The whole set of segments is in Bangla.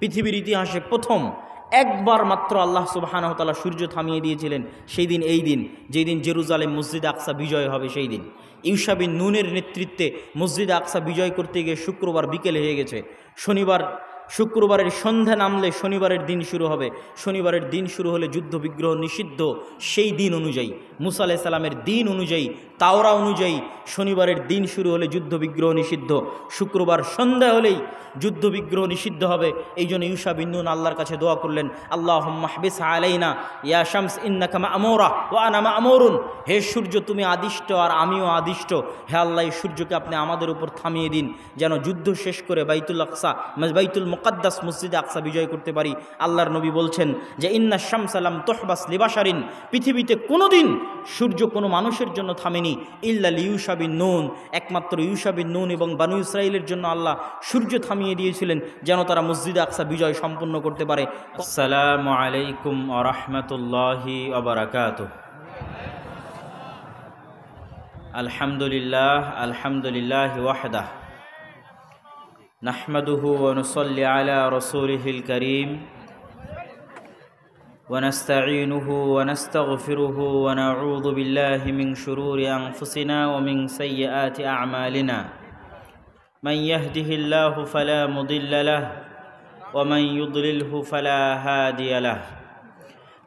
পৃথিবীর ইতিহাসে প্রথম একবার মাত্র আল্লাহ তালা সূর্য থামিয়ে দিয়েছিলেন সেই দিন এই দিন যেই দিন জেরুজালেম মসজিদ আকসা বিজয় হবে সেই দিন ইউসাবিন নুনের নেতৃত্বে মসজিদ আকসা বিজয় করতে গিয়ে শুক্রবার বিকেল হয়ে গেছে শনিবার শুক্রবারের সন্ধ্যা নামলে শনিবারের দিন শুরু হবে শনিবারের দিন শুরু হলে যুদ্ধ বিগ্রহ নিষিদ্ধ সেই দিন অনুযায়ী মুসা আলাহ সালামের দিন অনুযায়ী তাওরা অনুযায়ী শনিবারের দিন শুরু হলে যুদ্ধ বিগ্রহ নিষিদ্ধ শুক্রবার সন্ধ্যা হলেই যুদ্ধ বিগ্রহ নিষিদ্ধ হবে এই জন্য ইউসা বিন্দুন আল্লাহর কাছে দোয়া করলেন আল্লাহ মাহবিস আলাইনা ইয়া শামস ইন্নাকামা আমরা ও আনামা আমরুন হে সূর্য তুমি আদিষ্ট আর আমিও আদিষ্ট হে আল্লাহ সূর্যকে আপনি আমাদের উপর থামিয়ে দিন যেন যুদ্ধ শেষ করে বাইতুল আকসা বাইতুল মুকাদ্দাস মসজিদে আকসা বিজয় করতে পারি আল্লাহর নবী বলছেন যে ইন্না শামসালাম তোহবাস লিবাসারিন পৃথিবীতে কোনো দিন সূর্য কোনো মানুষের জন্য থামেনি ইল্লা ইউসাবিন নুন একমাত্র ইউসাবিন নুন এবং বানু ইসরায়েলের জন্য আল্লাহ সূর্য থামিয়ে দিয়েছিলেন যেন তারা মসজিদে আকসা বিজয় সম্পন্ন করতে পারে আসসালাম আলাইকুম আরহামতুল্লাহি আবরাকাত আলহামদুলিল্লাহ আলহামদুলিল্লাহ ওয়াহদাহ نحمده ونصلي على رسوله الكريم ونستعينه ونستغفره ونعوذ بالله من شرور أنفسنا ومن سيئات أعمالنا من يهده الله فلا مضل له ومن يضلله فلا هادي له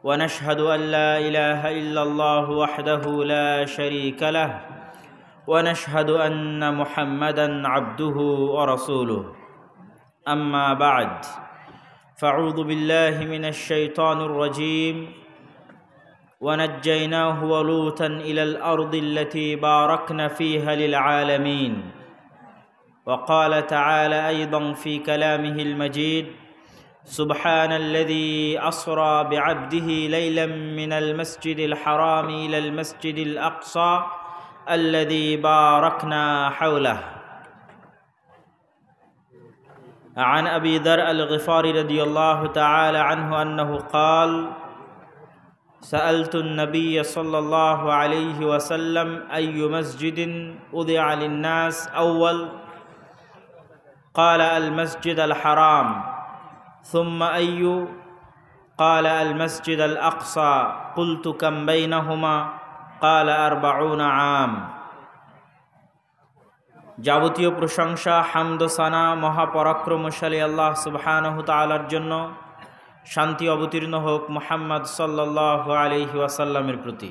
ونشهد أن لا إله إلا الله وحده لا شريك له ونشهد أن محمدا عبده ورسوله أما بعد فاعوذ بالله من الشيطان الرجيم ونجيناه ولوطا إلى الأرض التي باركنا فيها للعالمين وقال تعالى أيضا في كلامه المجيد سبحان الذي أسرى بعبده ليلا من المسجد الحرام إلى المسجد الأقصى الذي باركنا حوله عن أبي ذر الغفاري رضي الله تعالى عنه أنه قال سألت النبي صلى الله عليه وسلم أي مسجد أضع للناس أول قال المسجد الحرام ثم أي قال المسجد الأقصى قلت كم بينهما কাল আর বাউনা আম যাবতীয় প্রশংসা হামদোসানা মহাপরাক্রমশালী আল্লাহ সুবহানহ তালার জন্য শান্তি অবতীর্ণ হোক মোহাম্মদ সাল্লাহ আলহি ওয়াসাল্লামের প্রতি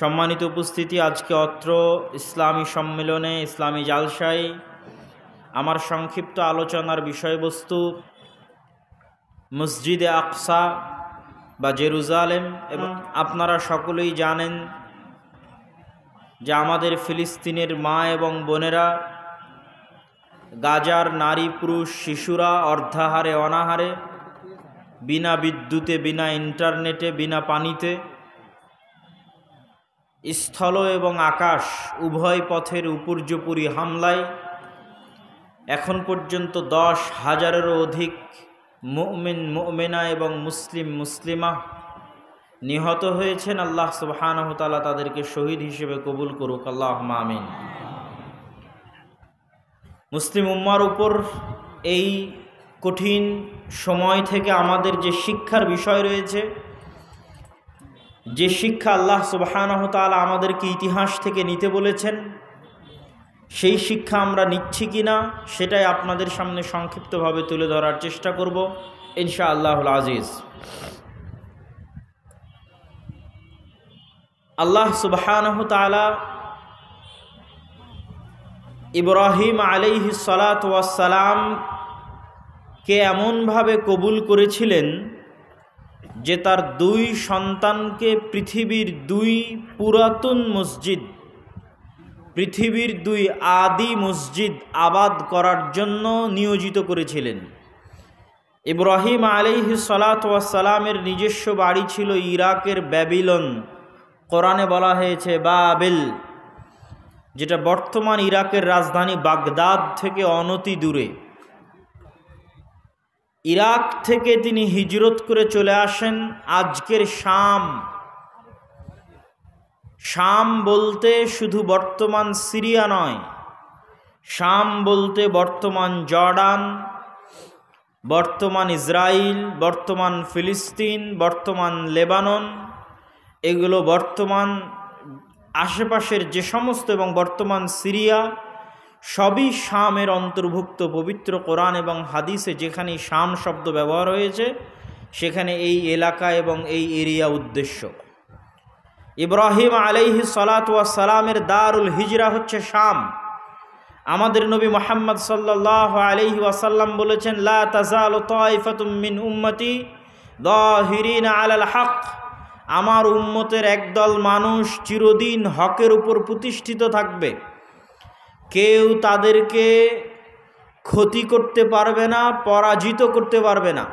সম্মানিত উপস্থিতি আজকে অত্র ইসলামী সম্মেলনে ইসলামী জালসায় আমার সংক্ষিপ্ত আলোচনার বিষয়বস্তু মসজিদে আকসা বা জেরুজালেম এবং আপনারা সকলেই জানেন যে আমাদের ফিলিস্তিনের মা এবং বোনেরা গাজার নারী পুরুষ শিশুরা অর্ধাহারে অনাহারে বিনা বিদ্যুতে বিনা ইন্টারনেটে বিনা পানিতে স্থল এবং আকাশ উভয় পথের উপর্যপুরি হামলায় এখন পর্যন্ত দশ হাজারেরও অধিক মুমিন মুমিনা এবং মুসলিম মুসলিমা নিহত হয়েছেন আল্লাহ সুবাহানহতালা তাদেরকে শহীদ হিসেবে কবুল করুক আল্লাহ মামিন মুসলিম উম্মার উপর এই কঠিন সময় থেকে আমাদের যে শিক্ষার বিষয় রয়েছে যে শিক্ষা আল্লাহ সুবাহানহতালা আমাদেরকে ইতিহাস থেকে নিতে বলেছেন সেই শিক্ষা আমরা নিচ্ছি কি না সেটাই আপনাদের সামনে সংক্ষিপ্তভাবে তুলে ধরার চেষ্টা করব ইনশা আল্লাহুল আজিজ আল্লাহ সুবাহ তালা ইব্রাহিম আলিহি কে এমনভাবে কবুল করেছিলেন যে তার দুই সন্তানকে পৃথিবীর দুই পুরাতন মসজিদ পৃথিবীর দুই আদি মসজিদ আবাদ করার জন্য নিয়োজিত করেছিলেন ইব্রাহিম আলিহি সালাতামের নিজস্ব বাড়ি ছিল ইরাকের ব্যাবিলন কোরআনে বলা হয়েছে বাবেল যেটা বর্তমান ইরাকের রাজধানী বাগদাদ থেকে অনতি দূরে ইরাক থেকে তিনি হিজরত করে চলে আসেন আজকের শাম শাম বলতে শুধু বর্তমান সিরিয়া নয় শাম বলতে বর্তমান জর্ডান বর্তমান ইসরায়েল বর্তমান ফিলিস্তিন বর্তমান লেবানন এগুলো বর্তমান আশেপাশের যে সমস্ত এবং বর্তমান সিরিয়া সবই শামের অন্তর্ভুক্ত পবিত্র কোরআন এবং হাদিসে যেখানে শাম শব্দ ব্যবহার হয়েছে সেখানে এই এলাকা এবং এই এরিয়া উদ্দেশ্য ইব্রাহিম আলাইহি সালাতামের দারুল হিজরা হচ্ছে শাম আমাদের নবী মোহাম্মদ সাল্লাহ আলহি ওয়াসাল্লাম বলেছেন লা তাজাল মিন উম্মতি দহিরিন আলাল হক আমার উম্মতের একদল মানুষ চিরদিন হকের উপর প্রতিষ্ঠিত থাকবে কেউ তাদেরকে ক্ষতি করতে পারবে না পরাজিত করতে পারবে না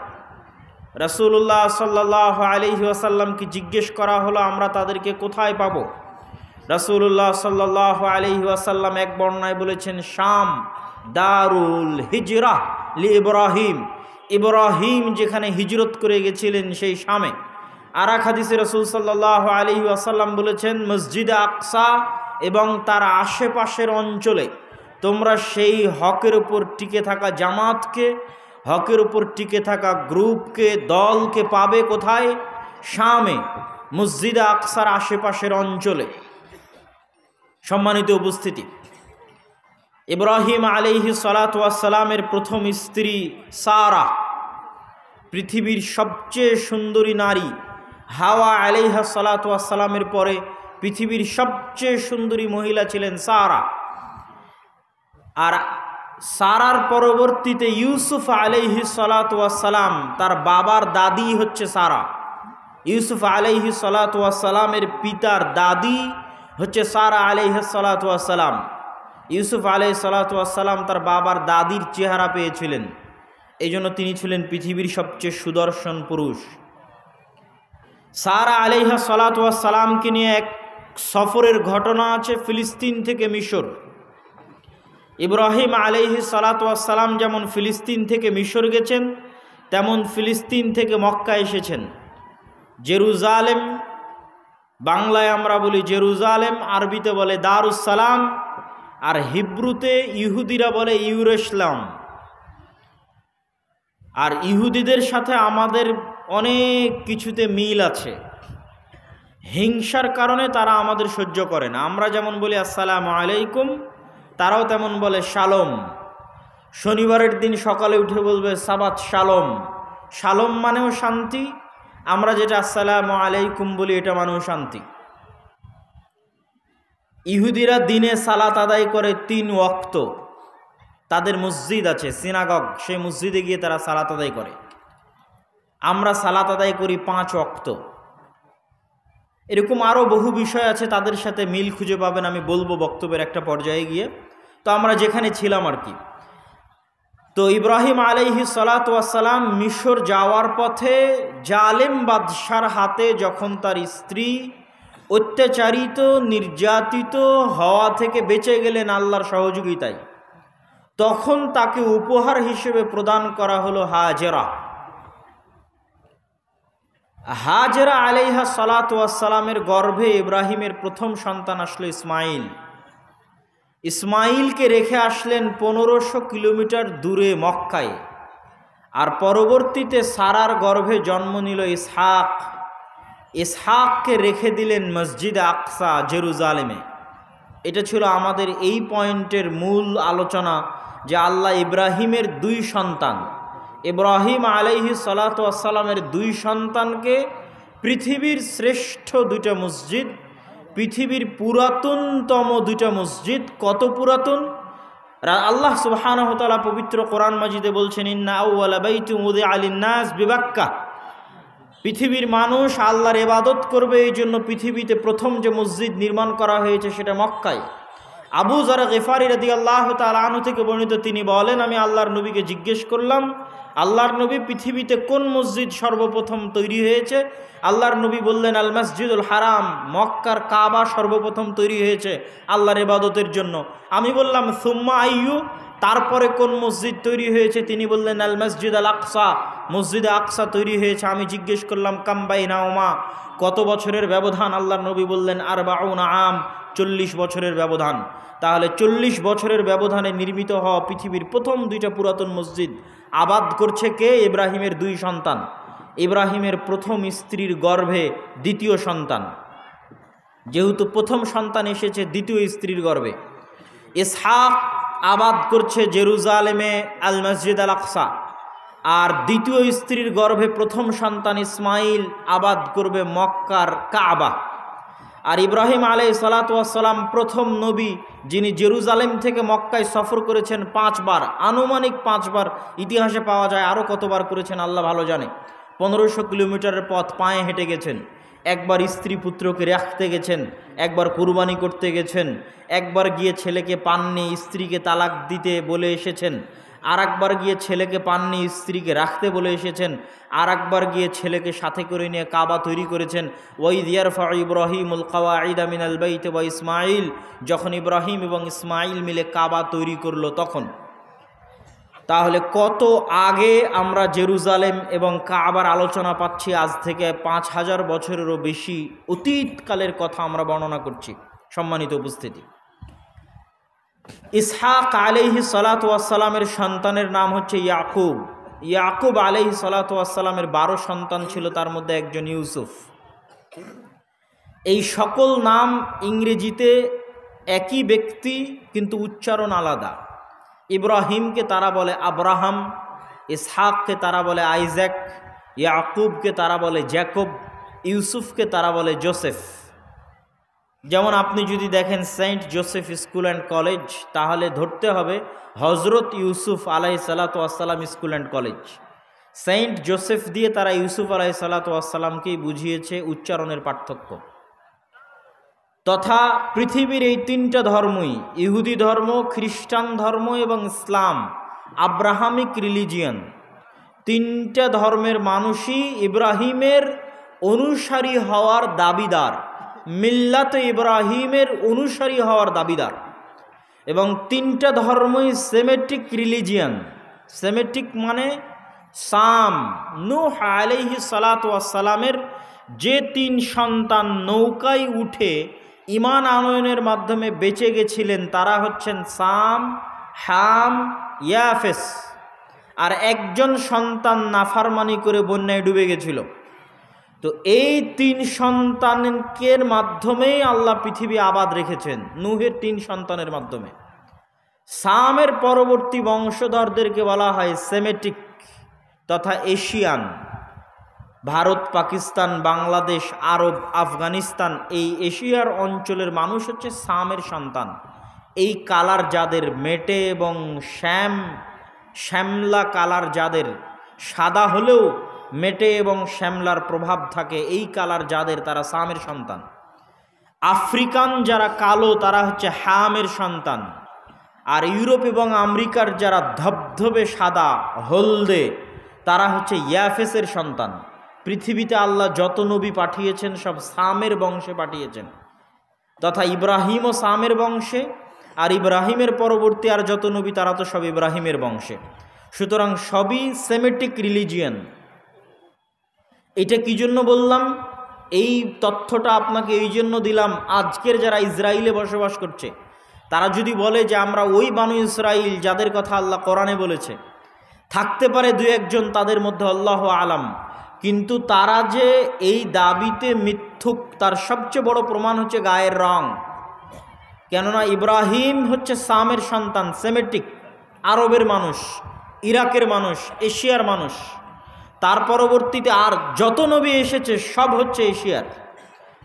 রসুল্লাহ সাল্লাহ আলহি আসাল্লামকে জিজ্ঞেস করা হলো আমরা তাদেরকে কোথায় পাব রসুল্লাহ সাল্লাহ আলহি আসাল্লাম এক বর্ণায় বলেছেন শাম দারুল হিজরা লি ইব্রাহিম ইব্রাহিম যেখানে হিজরত করে গেছিলেন সেই শামে আরাক হাদিসে রসুল সাল্লাহ আলহি আসাল্লাম বলেছেন মসজিদ আকসা এবং তার আশেপাশের অঞ্চলে তোমরা সেই হকের উপর টিকে থাকা জামাতকে হকের উপর টিকে থাকা গ্রুপকে দলকে পাবে কোথায় শামে মসজিদা আকসার আশেপাশের অঞ্চলে সম্মানিত উপস্থিতি ইব্রাহিম আলিহি সালাতামের প্রথম স্ত্রী সারা পৃথিবীর সবচেয়ে সুন্দরী নারী হাওয়া আলিহা সালাতামের পরে পৃথিবীর সবচেয়ে সুন্দরী মহিলা ছিলেন সারা আর সারার পরবর্তীতে ইউসুফ আলাইহি সালাম তার বাবার দাদি হচ্ছে সারা ইউসুফ আলাইহি সালাতামের পিতার দাদি হচ্ছে সারা আলাইহ সালাতাম ইউসুফ আলাই সালাতাম তার বাবার দাদির চেহারা পেয়েছিলেন এই জন্য তিনি ছিলেন পৃথিবীর সবচেয়ে সুদর্শন পুরুষ সারা আলাইহা সালাতামকে নিয়ে এক সফরের ঘটনা আছে ফিলিস্তিন থেকে মিশর ইব্রাহিম আলাইহি সালাতাম যেমন ফিলিস্তিন থেকে মিশর গেছেন তেমন ফিলিস্তিন থেকে মক্কা এসেছেন জেরুজালেম বাংলায় আমরা বলি জেরুজালেম আরবিতে বলে দারুসালাম আর হিব্রুতে ইহুদিরা বলে ইউরেসলাম আর ইহুদিদের সাথে আমাদের অনেক কিছুতে মিল আছে হিংসার কারণে তারা আমাদের সহ্য করে না আমরা যেমন বলি আসসালাম আলাইকুম তারাও তেমন বলে শালম শনিবারের দিন সকালে উঠে বলবে সাবাত শালম শালম মানেও শান্তি আমরা যেটা আসসালাম আলাইকুম বলি এটা মানেও শান্তি ইহুদিরা দিনে সালাত আদায় করে তিন ওক্ত তাদের মসজিদ আছে সিনাগগ সেই মসজিদে গিয়ে তারা সালাত আদায় করে আমরা সালাত আদায় করি পাঁচ অক্ত এরকম আরও বহু বিষয় আছে তাদের সাথে মিল খুঁজে পাবেন আমি বলবো বক্তব্যের একটা পর্যায়ে গিয়ে তো আমরা যেখানে ছিলাম আর কি তো ইব্রাহিম আলাইহি সালাতাম মিশর যাওয়ার পথে জালেম বাদশার হাতে যখন তার স্ত্রী অত্যাচারিত নির্যাতিত হওয়া থেকে বেঁচে গেলেন আল্লাহর সহযোগিতায় তখন তাকে উপহার হিসেবে প্রদান করা হলো হাজেরা হাজেরা আলাইহা সালাত সালামের গর্ভে ইব্রাহিমের প্রথম সন্তান আসলো ইসমাইল ইসমাইলকে রেখে আসলেন পনেরোশো কিলোমিটার দূরে মক্কায় আর পরবর্তীতে সারার গর্ভে জন্ম নিল ইসহাক ইসহাককে রেখে দিলেন মসজিদ আকসা জেরুজালেমে এটা ছিল আমাদের এই পয়েন্টের মূল আলোচনা যে আল্লাহ ইব্রাহিমের দুই সন্তান ইব্রাহিম আলাইহি সালাতামের দুই সন্তানকে পৃথিবীর শ্রেষ্ঠ দুটা মসজিদ পৃথিবীর পুরাতনতম দুইটা মসজিদ কত পুরাতন আল্লাহ সুবাহানহতালা পবিত্র কোরআন মাজিদে বলছেন বিবাক্কা পৃথিবীর মানুষ আল্লাহর এবাদত করবে এই জন্য পৃথিবীতে প্রথম যে মসজিদ নির্মাণ করা হয়েছে সেটা মক্কায় আবু জারা গেফারি রাদি আল্লাহ তালু থেকে বর্ণিত তিনি বলেন আমি আল্লাহর নবীকে জিজ্ঞেস করলাম আল্লাহর নবী পৃথিবীতে কোন মসজিদ সর্বপ্রথম তৈরি হয়েছে আল্লাহর নবী বললেন আল মসজিদুল হারাম মক্কার কাবা সর্বপ্রথম তৈরি হয়েছে আল্লাহর ইবাদতের জন্য আমি বললাম সুম্মা আইয়ু তারপরে কোন মসজিদ তৈরি হয়েছে তিনি বললেন আল মসজিদ আল আকসা মসজিদ আকসা তৈরি হয়েছে আমি জিজ্ঞেস করলাম কাম্বাই নাওমা কত বছরের ব্যবধান আল্লাহর নবী বললেন আর বাউন আম চল্লিশ বছরের ব্যবধান তাহলে চল্লিশ বছরের ব্যবধানে নির্মিত হওয়া পৃথিবীর প্রথম দুইটা পুরাতন মসজিদ আবাদ করছে কে ইব্রাহিমের দুই সন্তান ইব্রাহিমের প্রথম স্ত্রীর গর্ভে দ্বিতীয় সন্তান যেহেতু প্রথম সন্তান এসেছে দ্বিতীয় স্ত্রীর গর্ভে ইসহাক আবাদ করছে জেরুজালেমে আল মসজিদ আল আকসা আর দ্বিতীয় স্ত্রীর গর্ভে প্রথম সন্তান ইসমাইল আবাদ করবে মক্কার কাবা আর ইব্রাহিম আলাই সালাতাম প্রথম নবী যিনি জেরুজালেম থেকে মক্কায় সফর করেছেন পাঁচবার আনুমানিক পাঁচবার ইতিহাসে পাওয়া যায় আরও কতবার করেছেন আল্লাহ ভালো জানে পনেরোশো কিলোমিটারের পথ পায়ে হেঁটে গেছেন একবার স্ত্রী পুত্রকে রাখতে গেছেন একবার কুরবানি করতে গেছেন একবার গিয়ে ছেলেকে পাননি স্ত্রীকে তালাক দিতে বলে এসেছেন আর একবার গিয়ে ছেলেকে পাননি স্ত্রীকে রাখতে বলে এসেছেন আর একবার গিয়ে ছেলেকে সাথে করে নিয়ে কাবা তৈরি করেছেন ওই দিয়ারফা ইব্রাহিমুল কাওয়া আইদ আমিন আল বাইত বা ইসমাইল যখন ইব্রাহিম এবং ইসমাইল মিলে কাবা তৈরি করলো তখন তাহলে কত আগে আমরা জেরুজালেম এবং কাবার আলোচনা পাচ্ছি আজ থেকে পাঁচ হাজার বছরেরও বেশি অতীতকালের কথা আমরা বর্ণনা করছি সম্মানিত উপস্থিতি ইসহাক আলিহি সালাতামের সন্তানের নাম হচ্ছে ইয়াকুব ইয়াকুব আলিহি সালাতামের বারো সন্তান ছিল তার মধ্যে একজন ইউসুফ এই সকল নাম ইংরেজিতে একই ব্যক্তি কিন্তু উচ্চারণ আলাদা ইব্রাহিমকে তারা বলে আব্রাহাম ইসহাককে তারা বলে আইজ্যাক ইয়াকুবকে তারা বলে জ্যাকব ইউসুফকে তারা বলে জোসেফ যেমন আপনি যদি দেখেন Saint Joseph school and college তাহলে ধরতে হবে হজরত ইউসুফ আলাই সালাতাম school and college Saint Joseph দিয়ে তারা ইউসুফ আলাই সালাতামকেই বুঝিয়েছে উচ্চারণের পার্থক্য তথা পৃথিবীর এই তিনটা ধর্মই ইহুদি ধর্ম খ্রিস্টান ধর্ম এবং ইসলাম আব্রাহামিক রিলিজিয়ান তিনটা ধর্মের মানুষই ইব্রাহিমের অনুসারী হওয়ার দাবিদার মিল্লাত ইব্রাহিমের অনুসারী হওয়ার দাবিদার এবং তিনটা ধর্মই সেমেটিক রিলিজিয়ান সেমেটিক মানে সাম নূহ আলাইহি সালাতামের যে তিন সন্তান নৌকায় উঠে ইমান আনয়নের মাধ্যমে বেঁচে গেছিলেন তারা হচ্ছেন সাম হাম ইয়াফেস আর একজন সন্তান নাফারমানি করে বন্যায় ডুবে গেছিল তো এই তিন সন্তানকের মাধ্যমেই আল্লাহ পৃথিবী আবাদ রেখেছেন নুহের তিন সন্তানের মাধ্যমে সামের পরবর্তী বংশধরদেরকে বলা হয় সেমেটিক তথা এশিয়ান ভারত পাকিস্তান বাংলাদেশ আরব আফগানিস্তান এই এশিয়ার অঞ্চলের মানুষ হচ্ছে সামের সন্তান এই কালার যাদের মেটে এবং শ্যাম শ্যামলা কালার যাদের সাদা হলেও মেটে এবং শ্যামলার প্রভাব থাকে এই কালার যাদের তারা সামের সন্তান আফ্রিকান যারা কালো তারা হচ্ছে হামের সন্তান আর ইউরোপ এবং আমেরিকার যারা ধবধবে সাদা হলদে তারা হচ্ছে ইয়াফেসের সন্তান পৃথিবীতে আল্লাহ যত নবী পাঠিয়েছেন সব সামের বংশে পাঠিয়েছেন তথা ইব্রাহিম ও সামের বংশে আর ইব্রাহিমের পরবর্তী আর যত নবী তারা তো সব ইব্রাহিমের বংশে সুতরাং সবই সেমেটিক রিলিজিয়ান এটা কি জন্য বললাম এই তথ্যটা আপনাকে এই জন্য দিলাম আজকের যারা ইসরায়েলে বসবাস করছে তারা যদি বলে যে আমরা ওই বানু ইসরায়েল যাদের কথা আল্লাহ কোরআনে বলেছে থাকতে পারে দু একজন তাদের মধ্যে আল্লাহ আলাম কিন্তু তারা যে এই দাবিতে মিথ্যুক তার সবচেয়ে বড় প্রমাণ হচ্ছে গায়ের রং কেননা ইব্রাহিম হচ্ছে সামের সন্তান সেমেটিক আরবের মানুষ ইরাকের মানুষ এশিয়ার মানুষ তার পরবর্তীতে আর যত নবী এসেছে সব হচ্ছে এশিয়ার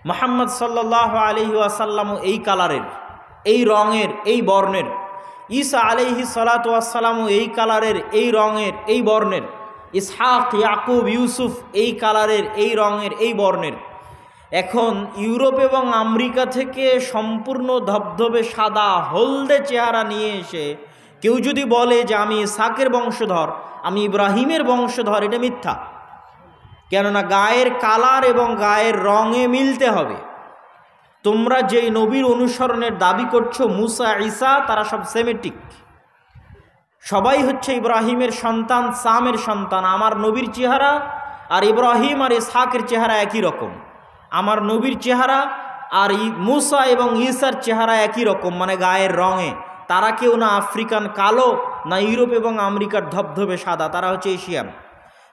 মোহাম্মদ সাল্লাহ আলি আসাল্লামও এই কালারের এই রঙের এই বর্ণের ইসা আলিহি সালাত এই কালারের এই রঙের এই বর্ণের ইসহাক ইয়াকুব ইউসুফ এই কালারের এই রঙের এই বর্ণের এখন ইউরোপ এবং আমেরিকা থেকে সম্পূর্ণ ধবধবে সাদা হলদে চেহারা নিয়ে এসে কেউ যদি বলে যে আমি সাকের বংশধর আমি ইব্রাহিমের বংশধর এটা মিথ্যা কেননা গায়ের কালার এবং গায়ের রঙে মিলতে হবে তোমরা যেই নবীর অনুসরণের দাবি করছো মুসা ঈসা তারা সব সেমেটিক সবাই হচ্ছে ইব্রাহিমের সন্তান সামের সন্তান আমার নবীর চেহারা আর ইব্রাহিম আর ইসাকের চেহারা একই রকম আমার নবীর চেহারা আর মুসা এবং ঈসার চেহারা একই রকম মানে গায়ের রঙে তারা কেউ না আফ্রিকান কালো না ইউরোপ এবং আমেরিকার ধবধবে সাদা তারা হচ্ছে এশিয়ান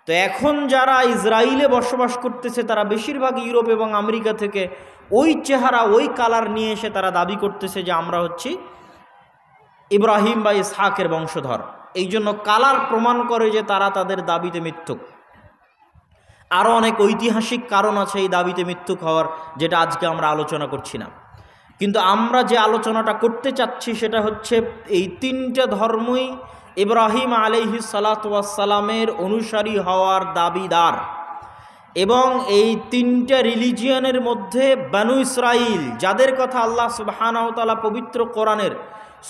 তো এখন যারা ইসরায়েলে বসবাস করতেছে তারা বেশিরভাগ ইউরোপ এবং আমেরিকা থেকে ওই চেহারা ওই কালার নিয়ে এসে তারা দাবি করতেছে যে আমরা হচ্ছি ইব্রাহিম বা ইসহাকের বংশধর এই জন্য কালার প্রমাণ করে যে তারা তাদের দাবিতে মিথ্যুক আরও অনেক ঐতিহাসিক কারণ আছে এই দাবিতে মিথ্যুক হওয়ার যেটা আজকে আমরা আলোচনা করছি না কিন্তু আমরা যে আলোচনাটা করতে চাচ্ছি সেটা হচ্ছে এই তিনটা ধর্মই ইব্রাহিম আলিহি সালাতামের অনুসারী হওয়ার দাবিদার এবং এই তিনটা রিলিজিয়ানের মধ্যে বানু ইসরাইল যাদের কথা আল্লাহ সুবাহানতালা পবিত্র কোরআনের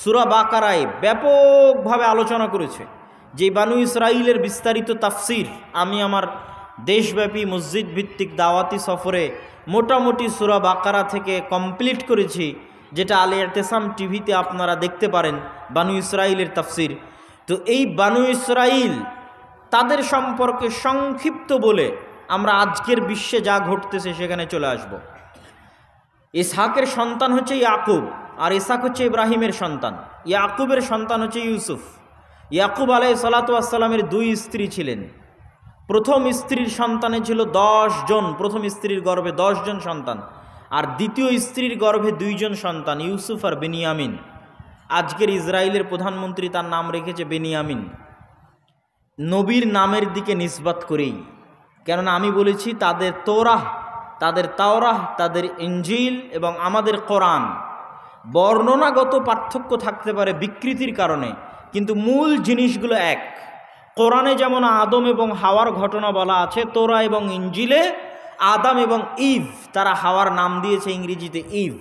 সুরা বাকারায় ব্যাপকভাবে আলোচনা করেছে যে বানু ইসরাইলের বিস্তারিত তাফসির আমি আমার দেশব্যাপী মসজিদ ভিত্তিক দাওয়াতি সফরে মোটামুটি সুরা বাকারা থেকে কমপ্লিট করেছি যেটা আলে এতেসাম টিভিতে আপনারা দেখতে পারেন বানু ইসরায়েলের তাফসির তো এই বানু ইসরায়েল তাদের সম্পর্কে সংক্ষিপ্ত বলে আমরা আজকের বিশ্বে যা ঘটতেছে সেখানে চলে আসব ইসহাকের সন্তান হচ্ছে ইয়াকুব আর ইসাক হচ্ছে ইব্রাহিমের সন্তান ইয়াকুবের সন্তান হচ্ছে ইউসুফ ইয়াকুব আলাই সালাতু দুই স্ত্রী ছিলেন প্রথম স্ত্রীর সন্তানে ছিল দশ জন প্রথম স্ত্রীর গর্ভে জন সন্তান আর দ্বিতীয় স্ত্রীর গর্ভে দুইজন সন্তান ইউসুফ আর বেনিয়ামিন আজকের ইসরায়েলের প্রধানমন্ত্রী তার নাম রেখেছে বেনিয়ামিন নবীর নামের দিকে নিষ্পাত করেই কেননা আমি বলেছি তাদের তোরাহ তাদের তাওরাহ তাদের এঞ্জিল এবং আমাদের কোরআন বর্ণনাগত পার্থক্য থাকতে পারে বিকৃতির কারণে কিন্তু মূল জিনিসগুলো এক কোরআনে যেমন আদম এবং হাওয়ার ঘটনা বলা আছে তোরা এবং ইঞ্জিলে আদাম এবং ইভ তারা হাওয়ার নাম দিয়েছে ইংরেজিতে ইভ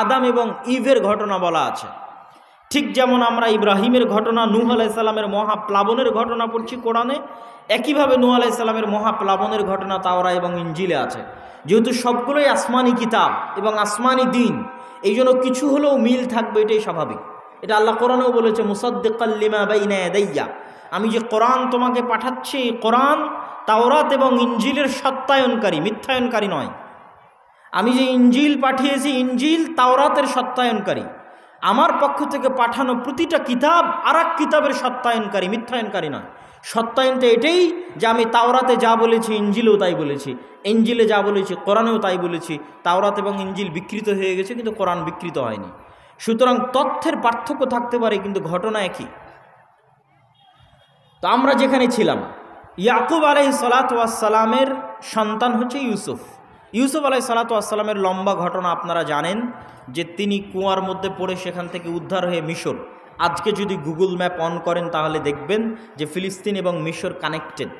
আদাম এবং ইভের ঘটনা বলা আছে ঠিক যেমন আমরা ইব্রাহিমের ঘটনা নূহ আলাইসাল্লামের মহাপ্লাবনের ঘটনা পড়ছি কোরআনে একইভাবে নূহ আলাইসাল্লামের মহাপ্লাবনের ঘটনা তাওরা এবং ইঞ্জিলে আছে যেহেতু সবগুলোই আসমানি কিতাব এবং আসমানি দিন এই জন্য কিছু হলেও মিল থাকবে এটাই স্বাভাবিক এটা আল্লাহ কোরআনেও বলেছে মুসাদ্দিকাল্লিমা বাইনা দাইয়া আমি যে কোরআন তোমাকে পাঠাচ্ছি কোরআন তাওরাত এবং ইঞ্জিলের সত্যায়নকারী মিথ্যায়নকারী নয় আমি যে ইঞ্জিল পাঠিয়েছি ইঞ্জিল তাওরাতের সত্যায়নকারী আমার পক্ষ থেকে পাঠানো প্রতিটা কিতাব আর কিতাবের সত্যায়নকারী মিথ্যায়নকারী নয় তো এটাই যে আমি তাওরাতে যা বলেছি ইঞ্জিলেও তাই বলেছি ইঞ্জিলে যা বলেছি কোরআনেও তাই বলেছি তাওরাত এবং ইঞ্জিল বিকৃত হয়ে গেছে কিন্তু কোরআন বিকৃত হয়নি সুতরাং তথ্যের পার্থক্য থাকতে পারে কিন্তু ঘটনা একই তো আমরা যেখানে ছিলাম ইয়াকুব আলাই সালাতামের সন্তান হচ্ছে ইউসুফ ইউসুফ আলাই সালাতামের লম্বা ঘটনা আপনারা জানেন যে তিনি কুয়ার মধ্যে পড়ে সেখান থেকে উদ্ধার হয়ে মিশর আজকে যদি গুগল ম্যাপ অন করেন তাহলে দেখবেন যে ফিলিস্তিন এবং মিশর কানেক্টেড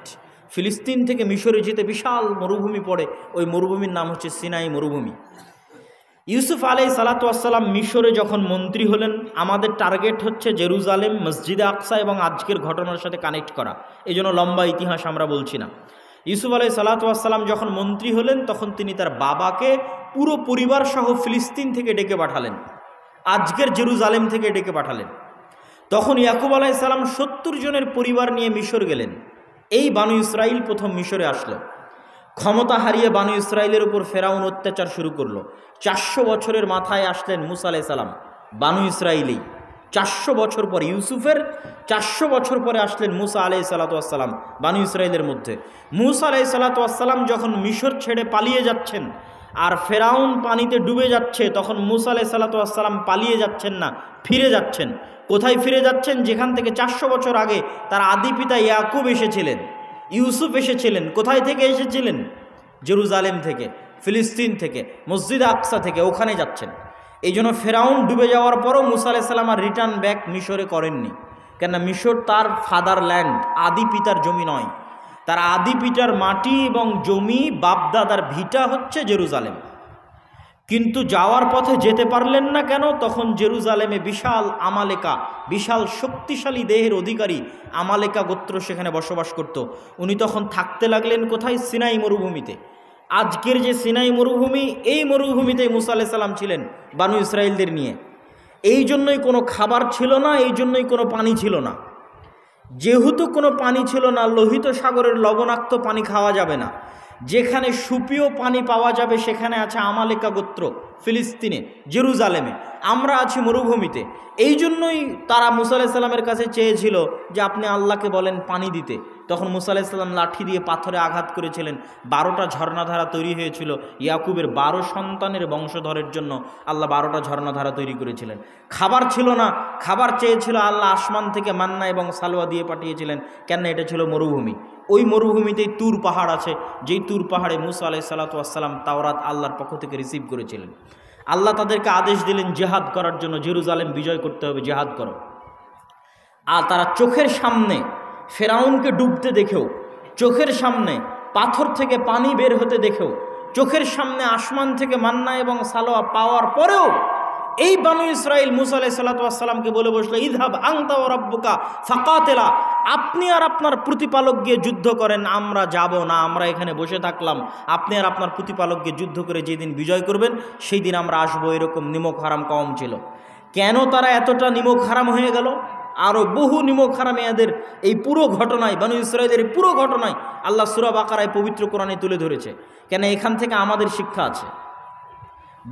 ফিলিস্তিন থেকে মিশরে যেতে বিশাল মরুভূমি পড়ে ওই মরুভূমির নাম হচ্ছে সিনাই মরুভূমি ইউসুফ আলাই সালাতাম মিশরে যখন মন্ত্রী হলেন আমাদের টার্গেট হচ্ছে জেরুজালেম মসজিদে আকসা এবং আজকের ঘটনার সাথে কানেক্ট করা এই জন্য লম্বা ইতিহাস আমরা বলছি না ইউসুফ আলাই সালাতাম যখন মন্ত্রী হলেন তখন তিনি তার বাবাকে পুরো পরিবার সহ ফিলিস্তিন থেকে ডেকে পাঠালেন আজকের জেরুজালেম থেকে ডেকে পাঠালেন তখন ইয়াকুব আলাই সালাম সত্তর জনের পরিবার নিয়ে মিশর গেলেন এই বানু ইসরাইল প্রথম মিশরে আসলো ক্ষমতা হারিয়ে বানু ইসরায়েলের উপর ফেরাউন অত্যাচার শুরু করলো চারশো বছরের মাথায় আসলেন মুসা আলাই সালাম বানু ইসরায়েলেই চারশো বছর পরে ইউসুফের চারশো বছর পরে আসলেন মুসা আলাই সালাতাম বানু ইসরায়েলের মধ্যে মুসা আলাই সালাতাম যখন মিশর ছেড়ে পালিয়ে যাচ্ছেন আর ফেরাউন পানিতে ডুবে যাচ্ছে তখন মুসা আলাই সালাতাম পালিয়ে যাচ্ছেন না ফিরে যাচ্ছেন কোথায় ফিরে যাচ্ছেন যেখান থেকে চারশো বছর আগে তার আদি পিতা ইয়াকুব এসেছিলেন ইউসুফ এসেছিলেন কোথায় থেকে এসেছিলেন জেরুজালেম থেকে ফিলিস্তিন থেকে মসজিদ আকসা থেকে ওখানে যাচ্ছেন এই জন্য ফেরাউন ডুবে যাওয়ার পরও মুসা আলাইসাল্লাম আর রিটার্ন ব্যাক মিশরে করেননি কেননা মিশর তার ফাদার ল্যান্ড আদি পিতার জমি নয় তার আদি পিতার মাটি এবং জমি বাপদাদার ভিটা হচ্ছে জেরুজালেম কিন্তু যাওয়ার পথে যেতে পারলেন না কেন তখন জেরুজালেমে বিশাল আমালেকা বিশাল শক্তিশালী দেহের অধিকারী আমালেকা গোত্র সেখানে বসবাস করত উনি তখন থাকতে লাগলেন কোথায় সিনাই মরুভূমিতে আজকের যে সিনাই মরুভূমি এই মরুভূমিতে মুসা আলাহ সাল্লাম ছিলেন বানু ইসরায়েলদের নিয়ে এই জন্যই কোনো খাবার ছিল না এই জন্যই কোনো পানি ছিল না যেহেতু কোনো পানি ছিল না লোহিত সাগরের লবণাক্ত পানি খাওয়া যাবে না যেখানে সুপিও পানি পাওয়া যাবে সেখানে আছে আমালেকা গোত্র ফিলিস্তিনে জেরুজালেমে আমরা আছি মরুভূমিতে এই জন্যই তারা মুসা আলাইসাল্লামের কাছে চেয়েছিল যে আপনি আল্লাহকে বলেন পানি দিতে তখন মুসা আলাইসাল্লাম লাঠি দিয়ে পাথরে আঘাত করেছিলেন বারোটা ঝর্ণাধারা তৈরি হয়েছিল ইয়াকুবের বারো সন্তানের বংশধরের জন্য আল্লাহ বারোটা ঝর্ণাধারা তৈরি করেছিলেন খাবার ছিল না খাবার চেয়েছিল আল্লাহ আসমান থেকে মান্না এবং সালোয়া দিয়ে পাঠিয়েছিলেন কেন এটা ছিল মরুভূমি ওই মরুভূমিতেই তুর পাহাড় আছে যেই তুর পাহাড়ে মুসা আলাই সাল্লাতাম তাওরাত আল্লাহর পক্ষ থেকে রিসিভ করেছিলেন আল্লাহ তাদেরকে আদেশ দিলেন জেহাদ করার জন্য জেরুজালেম বিজয় করতে হবে জেহাদ করো আর তারা চোখের সামনে ফেরাউনকে ডুবতে দেখেও চোখের সামনে পাথর থেকে পানি বের হতে দেখেও চোখের সামনে আসমান থেকে মান্না এবং সালোয়া পাওয়ার পরেও এই বানু ইসরায়েল মুসালাই আলাই সাল্লাতামকে বলে বসলো ইধাব আংতা ও রব্বুকা ফাকাতেলা আপনি আর আপনার প্রতিপালক গিয়ে যুদ্ধ করেন আমরা যাব না আমরা এখানে বসে থাকলাম আপনি আর আপনার প্রতিপালক গিয়ে যুদ্ধ করে যেদিন বিজয় করবেন সেই দিন আমরা আসবো এরকম নিমক হারাম কম ছিল কেন তারা এতটা নিমক হারাম হয়ে গেল আরও বহু নিমক হারামিয়াদের এই পুরো ঘটনায় বানু ইসরায়েলের এই পুরো ঘটনায় আল্লাহ সুরাব আকারায় পবিত্র কোরআনে তুলে ধরেছে কেন এখান থেকে আমাদের শিক্ষা আছে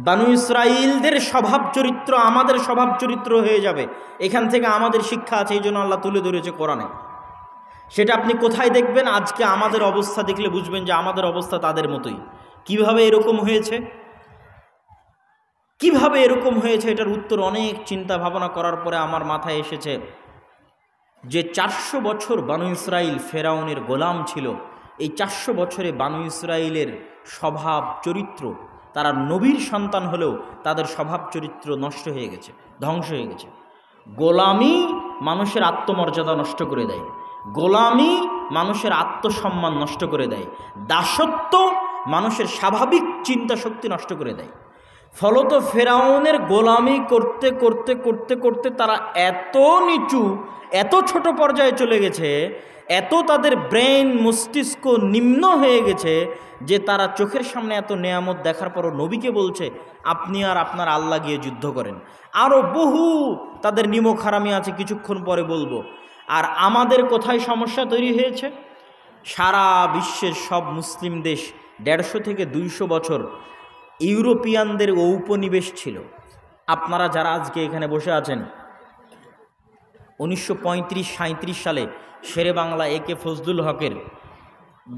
বানু ইসরায়েলদের স্বভাব চরিত্র আমাদের স্বভাব চরিত্র হয়ে যাবে এখান থেকে আমাদের শিক্ষা আছে এই জন্য আল্লাহ তুলে ধরেছে কোরআনে সেটা আপনি কোথায় দেখবেন আজকে আমাদের অবস্থা দেখলে বুঝবেন যে আমাদের অবস্থা তাদের মতোই কিভাবে এরকম হয়েছে কিভাবে এরকম হয়েছে এটার উত্তর অনেক চিন্তা ভাবনা করার পরে আমার মাথায় এসেছে যে চারশো বছর বানু ইসরাইল ফেরাউনের গোলাম ছিল এই চারশো বছরে বানু ইসরাইলের স্বভাব চরিত্র তারা নবীর সন্তান হলেও তাদের স্বভাব চরিত্র নষ্ট হয়ে গেছে ধ্বংস হয়ে গেছে গোলামি মানুষের আত্মমর্যাদা নষ্ট করে দেয় গোলামি মানুষের আত্মসম্মান নষ্ট করে দেয় দাসত্ব মানুষের স্বাভাবিক চিন্তা শক্তি নষ্ট করে দেয় ফলত ফেরাউনের গোলামি করতে করতে করতে করতে তারা এত নিচু এত ছোট পর্যায়ে চলে গেছে এত তাদের ব্রেন মস্তিষ্ক নিম্ন হয়ে গেছে যে তারা চোখের সামনে এত নেয়ামত দেখার পরও নবীকে বলছে আপনি আর আপনার আল্লাহ গিয়ে যুদ্ধ করেন আরও বহু তাদের নিমখ হারামি আছে কিছুক্ষণ পরে বলবো আর আমাদের কোথায় সমস্যা তৈরি হয়েছে সারা বিশ্বের সব মুসলিম দেশ দেড়শো থেকে দুইশো বছর ইউরোপিয়ানদের ঔপনিবেশ ছিল আপনারা যারা আজকে এখানে বসে আছেন উনিশশো পঁয়ত্রিশ সালে শেরে বাংলা এ কে ফজলুল হকের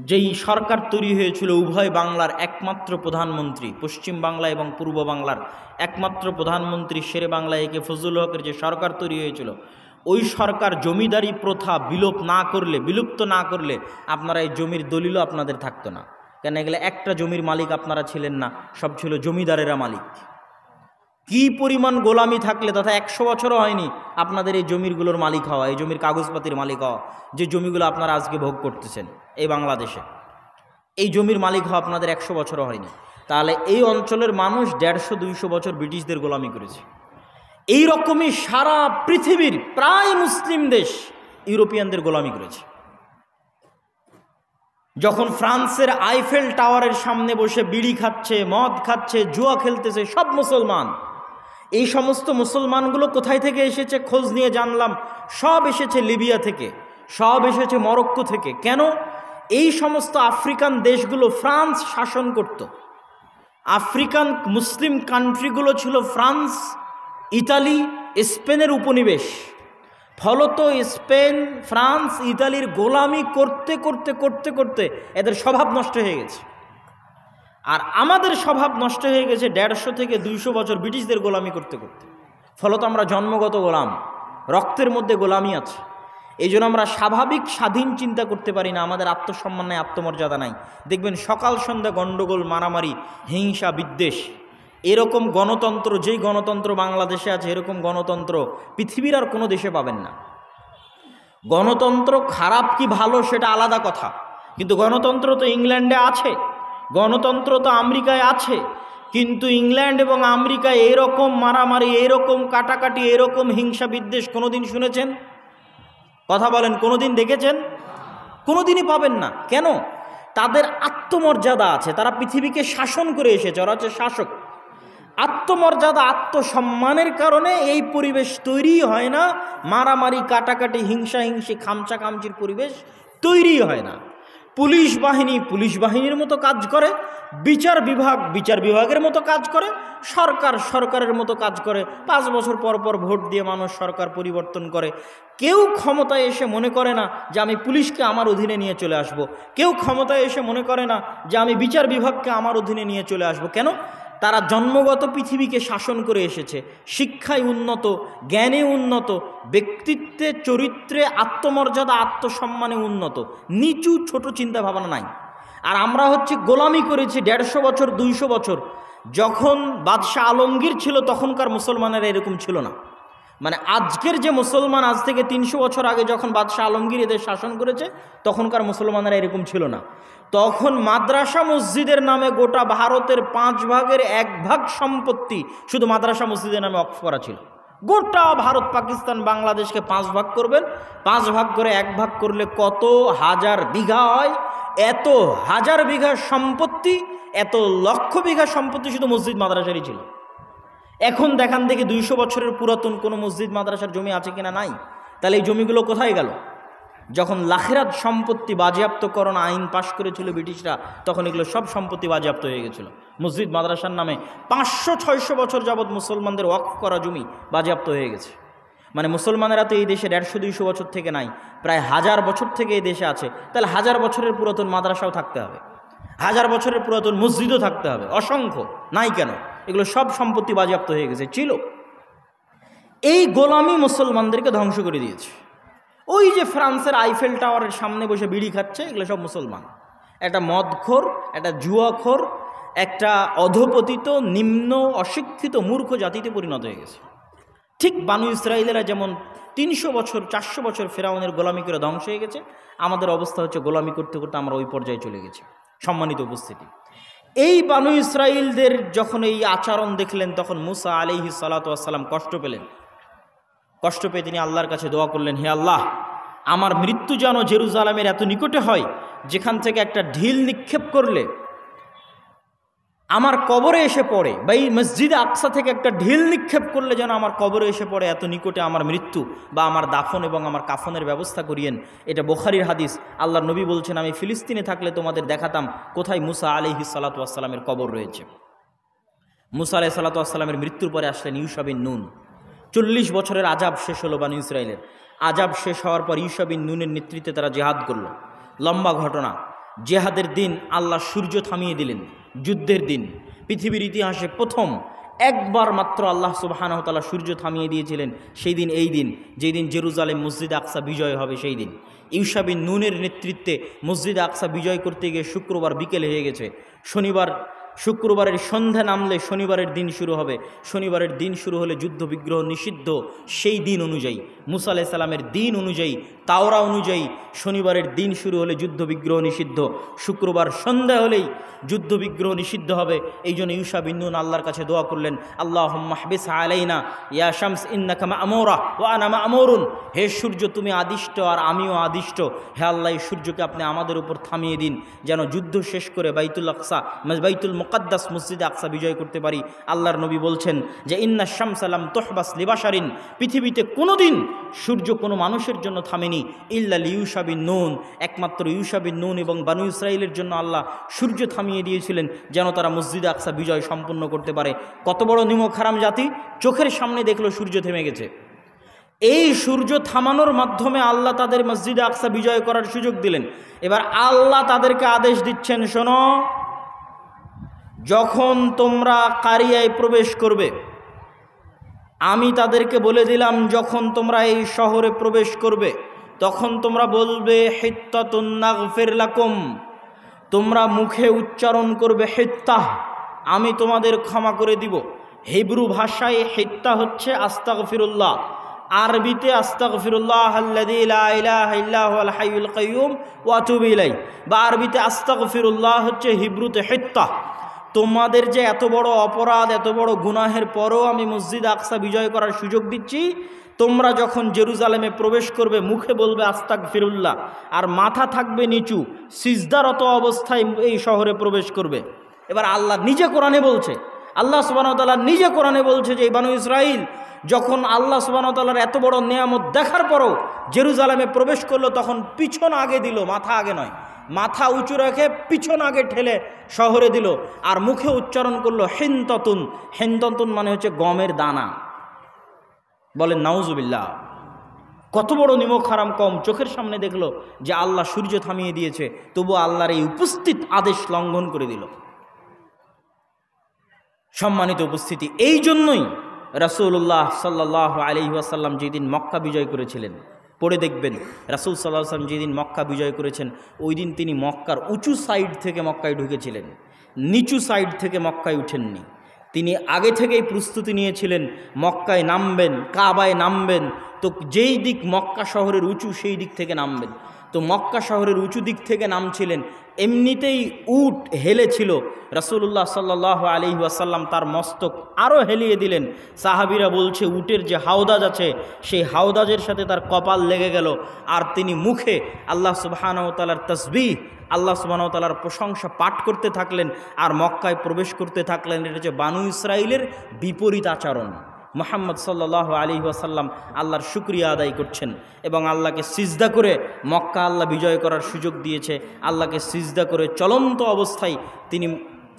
যেই সরকার তৈরি হয়েছিল উভয় বাংলার একমাত্র প্রধানমন্ত্রী পশ্চিম বাংলা এবং পূর্ব বাংলার একমাত্র প্রধানমন্ত্রী শেরে বাংলা এ কে ফজলুল হকের যে সরকার তৈরি হয়েছিল ওই সরকার জমিদারি প্রথা বিলোপ না করলে বিলুপ্ত না করলে আপনারা এই জমির দলিলও আপনাদের থাকতো না কেন এগুলো একটা জমির মালিক আপনারা ছিলেন না সব ছিল জমিদারেরা মালিক কি পরিমাণ গোলামি থাকলে তথা একশো বছরও হয়নি আপনাদের এই জমিরগুলোর মালিক হওয়া এই জমির কাগজপাতির মালিক হওয়া যে জমিগুলো আপনারা আজকে ভোগ করতেছেন এই বাংলাদেশে এই জমির মালিক হওয়া আপনাদের একশো বছরও হয়নি তাহলে এই অঞ্চলের মানুষ দেড়শো দুইশো বছর ব্রিটিশদের গোলামি করেছে এই রকমই সারা পৃথিবীর প্রায় মুসলিম দেশ ইউরোপিয়ানদের গোলামি করেছে যখন ফ্রান্সের আইফেল টাওয়ারের সামনে বসে বিড়ি খাচ্ছে মদ খাচ্ছে জুয়া খেলতেছে সব মুসলমান এই সমস্ত মুসলমানগুলো কোথায় থেকে এসেছে খোঁজ নিয়ে জানলাম সব এসেছে লিবিয়া থেকে সব এসেছে মরক্কো থেকে কেন এই সমস্ত আফ্রিকান দেশগুলো ফ্রান্স শাসন করত আফ্রিকান মুসলিম কান্ট্রিগুলো ছিল ফ্রান্স ইতালি স্পেনের উপনিবেশ ফলত স্পেন ফ্রান্স ইতালির গোলামি করতে করতে করতে করতে এদের স্বভাব নষ্ট হয়ে গেছে আর আমাদের স্বভাব নষ্ট হয়ে গেছে দেড়শো থেকে দুইশো বছর ব্রিটিশদের গোলামি করতে করতে ফলত আমরা জন্মগত গোলাম রক্তের মধ্যে গোলামি আছে এই জন্য আমরা স্বাভাবিক স্বাধীন চিন্তা করতে পারি না আমাদের আত্মসম্মান নাই আত্মমর্যাদা নাই দেখবেন সকাল সন্ধ্যা গণ্ডগোল মারামারি হিংসা বিদ্বেষ এরকম গণতন্ত্র যেই গণতন্ত্র বাংলাদেশে আছে এরকম গণতন্ত্র পৃথিবীর আর কোনো দেশে পাবেন না গণতন্ত্র খারাপ কি ভালো সেটা আলাদা কথা কিন্তু গণতন্ত্র তো ইংল্যান্ডে আছে গণতন্ত্র তো আমেরিকায় আছে কিন্তু ইংল্যান্ড এবং আমেরিকা এরকম মারামারি এরকম কাটাকাটি এরকম হিংসা বিদ্বেষ কোনোদিন শুনেছেন কথা বলেন কোনোদিন দেখেছেন কোনোদিনই পাবেন না কেন তাদের আত্মমর্যাদা আছে তারা পৃথিবীকে শাসন করে এসেছে ওরা হচ্ছে শাসক আত্মমর্যাদা আত্মসম্মানের কারণে এই পরিবেশ তৈরি হয় না মারামারি কাটাকাটি হিংসা হিংসি খামচা খামচির পরিবেশ তৈরি হয় না পুলিশ বাহিনী পুলিশ বাহিনীর মতো কাজ করে বিচার বিভাগ বিচার বিভাগের মতো কাজ করে সরকার সরকারের মতো কাজ করে পাঁচ বছর পর পর ভোট দিয়ে মানুষ সরকার পরিবর্তন করে কেউ ক্ষমতায় এসে মনে করে না যে আমি পুলিশকে আমার অধীনে নিয়ে চলে আসব। কেউ ক্ষমতায় এসে মনে করে না যে আমি বিচার বিভাগকে আমার অধীনে নিয়ে চলে আসব। কেন তারা জন্মগত পৃথিবীকে শাসন করে এসেছে শিক্ষায় উন্নত জ্ঞানে উন্নত ব্যক্তিত্বে চরিত্রে আত্মমর্যাদা আত্মসম্মানে উন্নত নিচু ছোট চিন্তা ভাবনা নাই আর আমরা হচ্ছে গোলামি করেছি দেড়শো বছর দুইশো বছর যখন বাদশাহ আলমগীর ছিল তখনকার মুসলমানেরা এরকম ছিল না মানে আজকের যে মুসলমান আজ থেকে তিনশো বছর আগে যখন বাদশাহ আলমগীর এদের শাসন করেছে তখনকার মুসলমানরা এরকম ছিল না তখন মাদ্রাসা মসজিদের নামে গোটা ভারতের পাঁচ ভাগের এক ভাগ সম্পত্তি শুধু মাদ্রাসা মসজিদের নামে অক্ষ করা ছিল গোটা ভারত পাকিস্তান বাংলাদেশকে পাঁচ ভাগ করবেন পাঁচ ভাগ করে এক ভাগ করলে কত হাজার বিঘা হয় এত হাজার বিঘা সম্পত্তি এত লক্ষ বিঘা সম্পত্তি শুধু মসজিদ মাদ্রাসারই ছিল এখন দেখান থেকে দুইশো বছরের পুরাতন কোনো মসজিদ মাদ্রাসার জমি আছে কিনা নাই তাহলে এই জমিগুলো কোথায় গেল যখন লাখেরাত সম্পত্তি বাজেয়াপ্তকরণ আইন পাশ করেছিল ব্রিটিশরা তখন এগুলো সব সম্পত্তি বাজেয়াপ্ত হয়ে গেছিল মসজিদ মাদ্রাসার নামে পাঁচশো ছয়শো বছর যাবৎ মুসলমানদের ওয়াক করা জমি বাজেয়াপ্ত হয়ে গেছে মানে মুসলমানেরা তো এই দেশে দেড়শো দুইশো বছর থেকে নাই প্রায় হাজার বছর থেকে এই দেশে আছে তাহলে হাজার বছরের পুরাতন মাদ্রাসাও থাকতে হবে হাজার বছরের পুরাতন মসজিদও থাকতে হবে অসংখ্য নাই কেন এগুলো সব সম্পত্তি বাজেয়াপ্ত হয়ে গেছে ছিল এই গোলামি মুসলমানদেরকে ধ্বংস করে দিয়েছে ওই যে ফ্রান্সের আইফেল টাওয়ারের সামনে বসে বিড়ি খাচ্ছে এগুলো সব মুসলমান একটা মদখোর একটা জুয়াখোর একটা অধপতিত নিম্ন অশিক্ষিত মূর্খ জাতিতে পরিণত হয়ে গেছে ঠিক বানু ইসরায়েলেরা যেমন তিনশো বছর চারশো বছর ফেরাউনের গোলামি করে ধ্বংস হয়ে গেছে আমাদের অবস্থা হচ্ছে গোলামি করতে করতে আমরা ওই পর্যায়ে চলে গেছি সম্মানিত উপস্থিতি এই বানু ইসরাইলদের যখন এই আচরণ দেখলেন তখন মুসা আলিহি সালাতাম কষ্ট পেলেন কষ্ট পেয়ে তিনি আল্লাহর কাছে দোয়া করলেন হে আল্লাহ আমার মৃত্যু যেন জেরুজালামের এত নিকটে হয় যেখান থেকে একটা ঢিল নিক্ষেপ করলে আমার কবরে এসে পড়ে বা এই মসজিদে আকসা থেকে একটা ঢিল নিক্ষেপ করলে যেন আমার কবরে এসে পড়ে এত নিকটে আমার মৃত্যু বা আমার দাফন এবং আমার কাফনের ব্যবস্থা করিয়েন এটা বোখারির হাদিস আল্লাহ নবী বলছেন আমি ফিলিস্তিনে থাকলে তোমাদের দেখাতাম কোথায় মুসা আলিহি সালাতামের কবর রয়েছে মুসা আলহ সালাতামের মৃত্যুর পরে আসলেন ইউসবিন নুন চল্লিশ বছরের আজাব শেষ হলো বানু ইসরায়েলের আজাব শেষ হওয়ার পর ইউসবিন নুনের নেতৃত্বে তারা জেহাদ করল লম্বা ঘটনা জেহাদের দিন আল্লাহ সূর্য থামিয়ে দিলেন যুদ্ধের দিন পৃথিবীর ইতিহাসে প্রথম একবার মাত্র আল্লাহ তালা সূর্য থামিয়ে দিয়েছিলেন সেই দিন এই দিন যেই দিন জেরুজালেম মসজিদ আকসা বিজয় হবে সেই দিন ইউসাবিন নুনের নেতৃত্বে মসজিদ আকসা বিজয় করতে গিয়ে শুক্রবার বিকেল হয়ে গেছে শনিবার শুক্রবারের সন্ধ্যা নামলে শনিবারের দিন শুরু হবে শনিবারের দিন শুরু হলে যুদ্ধ বিগ্রহ নিষিদ্ধ সেই দিন অনুযায়ী মুসা আলাহ সালামের দিন অনুযায়ী তাওরা অনুযায়ী শনিবারের দিন শুরু হলে যুদ্ধ বিগ্রহ নিষিদ্ধ শুক্রবার সন্ধ্যা হলেই যুদ্ধ বিগ্রহ নিষিদ্ধ হবে এই জন্য ইউসা বিন্দুন আল্লাহর কাছে দোয়া করলেন আল্লাহ মাহবিস আলাইনা ইয়া শামস ইন্নাকামা আমরা ও আনামা আমরুন হে সূর্য তুমি আদিষ্ট আর আমিও আদিষ্ট হে আল্লাহ এই সূর্যকে আপনি আমাদের উপর থামিয়ে দিন যেন যুদ্ধ শেষ করে বাইতুল আকসা বাইতুল মুকদ্দাস মসজিদে আকসা বিজয় করতে পারি আল্লাহর নবী বলছেন যে ইন্না শামসালাম তোহবাস লিবাসারিন পৃথিবীতে কোনো দিন সূর্য কোনো মানুষের জন্য থামেনি ইল্লা ইউসাবিন নুন একমাত্র ইউসাবিন নুন এবং বানু ইসরায়েলের জন্য আল্লাহ সূর্য থামিয়ে দিয়েছিলেন যেন তারা মসজিদে আকসা বিজয় সম্পন্ন করতে পারে কত বড় নিমখ হারাম জাতি চোখের সামনে দেখলো সূর্য থেমে গেছে এই সূর্য থামানোর মাধ্যমে আল্লাহ তাদের মসজিদে আকসা বিজয় করার সুযোগ দিলেন এবার আল্লাহ তাদেরকে আদেশ দিচ্ছেন শোনো যখন তোমরা কারিয়ায় প্রবেশ করবে আমি তাদেরকে বলে দিলাম যখন তোমরা এই শহরে প্রবেশ করবে তখন তোমরা বলবে হেত্তাতুন্নাগফের তোমরা মুখে উচ্চারণ করবে হেত্তাহ আমি তোমাদের ক্ষমা করে দিব হিব্রু ভাষায় হেত্তা হচ্ছে আস্তাগফিরুল্লাহ আরবিতে আস্তাগফিরুল্লাহ আল্লাহ বা আরবিতে আস্তাগফিরুল্লাহ হচ্ছে হিব্রুতে হেত্তাহ তোমাদের যে এত বড় অপরাধ এত বড় গুনাহের পরও আমি মসজিদ আকসা বিজয় করার সুযোগ দিচ্ছি তোমরা যখন জেরুজালেমে প্রবেশ করবে মুখে বলবে আস্তাক ফিরুল্লাহ আর মাথা থাকবে নিচু সিজদারত অবস্থায় এই শহরে প্রবেশ করবে এবার আল্লাহ নিজে কোরআনে বলছে আল্লাহ সুবাহতাল্লাহ নিজে কোরআনে বলছে যে ইবানু ইসরাইল যখন আল্লাহ সুবাহতাল্লাহর এত বড় নিয়ামত দেখার পরও জেরুজালেমে প্রবেশ করলো তখন পিছন আগে দিল মাথা আগে নয় মাথা উঁচু রেখে পিছন আগে ঠেলে শহরে দিল আর মুখে উচ্চারণ করলো হেন্ততুন হেনতন মানে হচ্ছে গমের দানা বলে নাউজুবিল্লা কত বড় নিমক হারাম কম চোখের সামনে দেখলো যে আল্লাহ সূর্য থামিয়ে দিয়েছে তবু আল্লাহর এই উপস্থিত আদেশ লঙ্ঘন করে দিল সম্মানিত উপস্থিতি এই জন্যই রাসুল্লাহ সাল্লাহ আলি ওয়াসাল্লাম যেদিন মক্কা বিজয় করেছিলেন পড়ে দেখবেন রাসুল সাল্লাহ আসলাম যেদিন মক্কা বিজয় করেছেন ওই দিন তিনি মক্কার উঁচু সাইড থেকে মক্কায় ঢুকেছিলেন নিচু সাইড থেকে মক্কায় উঠেননি তিনি আগে থেকেই প্রস্তুতি নিয়েছিলেন মক্কায় নামবেন কাবায় নামবেন তো যেই দিক মক্কা শহরের উঁচু সেই দিক থেকে নামবেন তো মক্কা শহরের উঁচু দিক থেকে নামছিলেন এমনিতেই উট হেলেছিল রসুল্লাহ সাল্লাহ আলি ওয়াসাল্লাম তার মস্তক আরও হেলিয়ে দিলেন সাহাবিরা বলছে উটের যে হাওদাজ আছে সেই হাওদাজের সাথে তার কপাল লেগে গেল আর তিনি মুখে আল্লাহ সুবাহানতালার তসবিহ আল্লাহ সুবাহতালার প্রশংসা পাঠ করতে থাকলেন আর মক্কায় প্রবেশ করতে থাকলেন এটা হচ্ছে বানু ইসরায়েলের বিপরীত আচরণ মোহাম্মদ সাল্লাহ আলী ওয়াসাল্লাম আল্লাহর শুক্রিয়া আদায় করছেন এবং আল্লাহকে সিজদা করে মক্কা আল্লাহ বিজয় করার সুযোগ দিয়েছে আল্লাহকে সিজদা করে চলন্ত অবস্থায় তিনি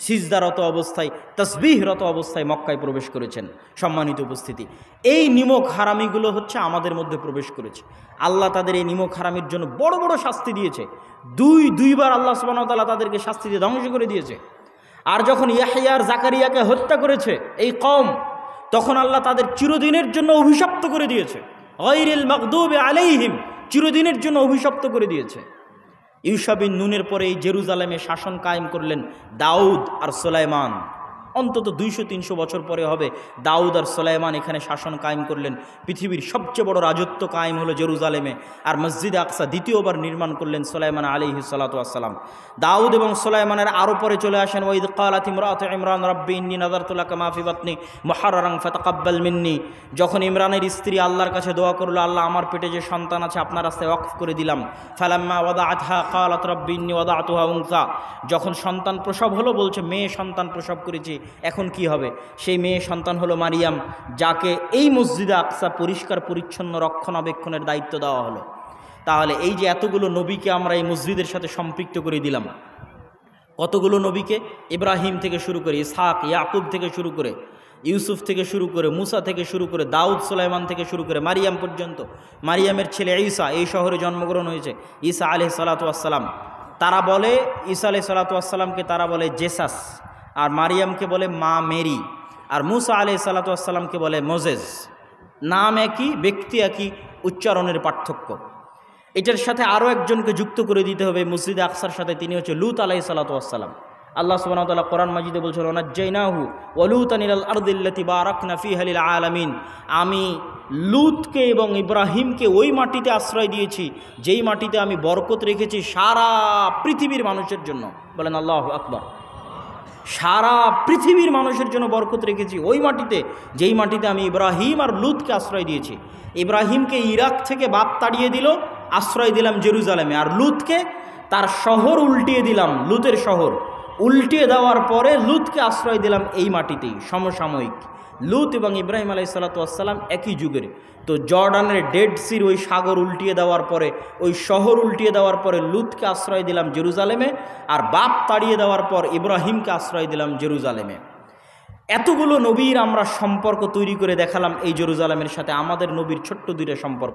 সিজদারত অবস্থায় তসবিহরত অবস্থায় মক্কায় প্রবেশ করেছেন সম্মানিত উপস্থিতি এই নিমক হারামিগুলো হচ্ছে আমাদের মধ্যে প্রবেশ করেছে আল্লাহ তাদের এই নিমক হারামির জন্য বড় বড় শাস্তি দিয়েছে দুই দুইবার আল্লাহ সুবাহতাল্লাহ তাদেরকে শাস্তি দিয়ে ধ্বংস করে দিয়েছে আর যখন ইয়াহিয়ার জাকারিয়াকে হত্যা করেছে এই কম তখন আল্লাহ তাদের চিরদিনের জন্য অভিশপ্ত করে দিয়েছে অইরিল মকদুব আলাইহিম চিরদিনের জন্য অভিশপ্ত করে দিয়েছে ইউসাবিন নুনের পরে এই জেরুজালেমে শাসন কায়েম করলেন দাউদ আর সোলাইমান অন্তত দুইশো তিনশো বছর পরে হবে দাউদ আর সোলাইমান এখানে শাসন কায়েম করলেন পৃথিবীর সবচেয়ে বড় রাজত্ব কায়েম হলো জেরুজালেমে আর মসজিদ আকসা দ্বিতীয়বার নির্মাণ করলেন সোলাইমান আলী হিসালাত আসসালাম দাউদ এবং সোলাইমানের আরও পরে চলে আসেন ওইদ কালাত ইমরাত ইমরান রব্বি ইন্নি নাদারতুল্লাহ কামাফি বাতনি মহারাং ফাতাকাব্বাল মিন্নি যখন ইমরানের স্ত্রী আল্লাহর কাছে দোয়া করলো আল্লাহ আমার পেটে যে সন্তান আছে আপনার রাস্তায় ওয়াকফ করে দিলাম ফালাম্মা ওদা আথা কালাত রব্বি ইন্নি ওদা আতুহা উংসা যখন সন্তান প্রসব হলো বলছে মেয়ে সন্তান প্রসব করেছি এখন কি হবে সেই মেয়ে সন্তান হলো মারিয়াম যাকে এই মসজিদে আকসা পরিষ্কার পরিচ্ছন্ন রক্ষণাবেক্ষণের দায়িত্ব দেওয়া হলো তাহলে এই যে এতগুলো নবীকে আমরা এই মসজিদের সাথে সম্পৃক্ত করে দিলাম কতগুলো নবীকে ইব্রাহিম থেকে শুরু করে ইসাক ইয়াকুব থেকে শুরু করে ইউসুফ থেকে শুরু করে মুসা থেকে শুরু করে দাউদ সুলাইমান থেকে শুরু করে মারিয়াম পর্যন্ত মারিয়ামের ছেলে ঈসা এই শহরে জন্মগ্রহণ হয়েছে ঈসা আলহ সালাতাম তারা বলে ঈসা আলহ সালাতামকে তারা বলে জেসাস আর মারিয়ামকে বলে মা মেরি আর মুসা আলি সাল্লাতামকে বলে মোজেজ নাম একই ব্যক্তি একই উচ্চারণের পার্থক্য এটার সাথে আরও একজনকে যুক্ত করে দিতে হবে মুসজিদ আকসার সাথে তিনি হচ্ছে লুত আলাই সালাতাম আল্লাহ সুবাহতাল্লাহ কোরআন মাজিদে বলছিল ওনাজ্জাইনাহু ওলুতানিল আর্দিল্লাতি বারাকনাফি হালিল আলামিন আমি লুতকে এবং ইব্রাহিমকে ওই মাটিতে আশ্রয় দিয়েছি যেই মাটিতে আমি বরকত রেখেছি সারা পৃথিবীর মানুষের জন্য বলেন আল্লাহ আকবর সারা পৃথিবীর মানুষের জন্য বরকত রেখেছি ওই মাটিতে যেই মাটিতে আমি ইব্রাহিম আর লুতকে আশ্রয় দিয়েছি ইব্রাহিমকে ইরাক থেকে বাপ তাড়িয়ে দিল আশ্রয় দিলাম জেরুজালেমে আর লুতকে তার শহর উল্টিয়ে দিলাম লুতের শহর উল্টিয়ে দেওয়ার পরে লুতকে আশ্রয় দিলাম এই মাটিতেই সমসাময়িক লুত এবং ইব্রাহিম আলাই সালাতাম একই যুগের তো জর্ডানের ডেড সির ওই সাগর উল্টিয়ে দেওয়ার পরে ওই শহর উল্টিয়ে দেওয়ার পরে লুতকে আশ্রয় দিলাম জেরুজালেমে আর বাপ তাড়িয়ে দেওয়ার পর ইব্রাহিমকে আশ্রয় দিলাম জেরুজালেমে এতগুলো নবীর আমরা সম্পর্ক তৈরি করে দেখালাম এই জেরুজালেমের সাথে আমাদের নবীর ছোট্ট দুইটা সম্পর্ক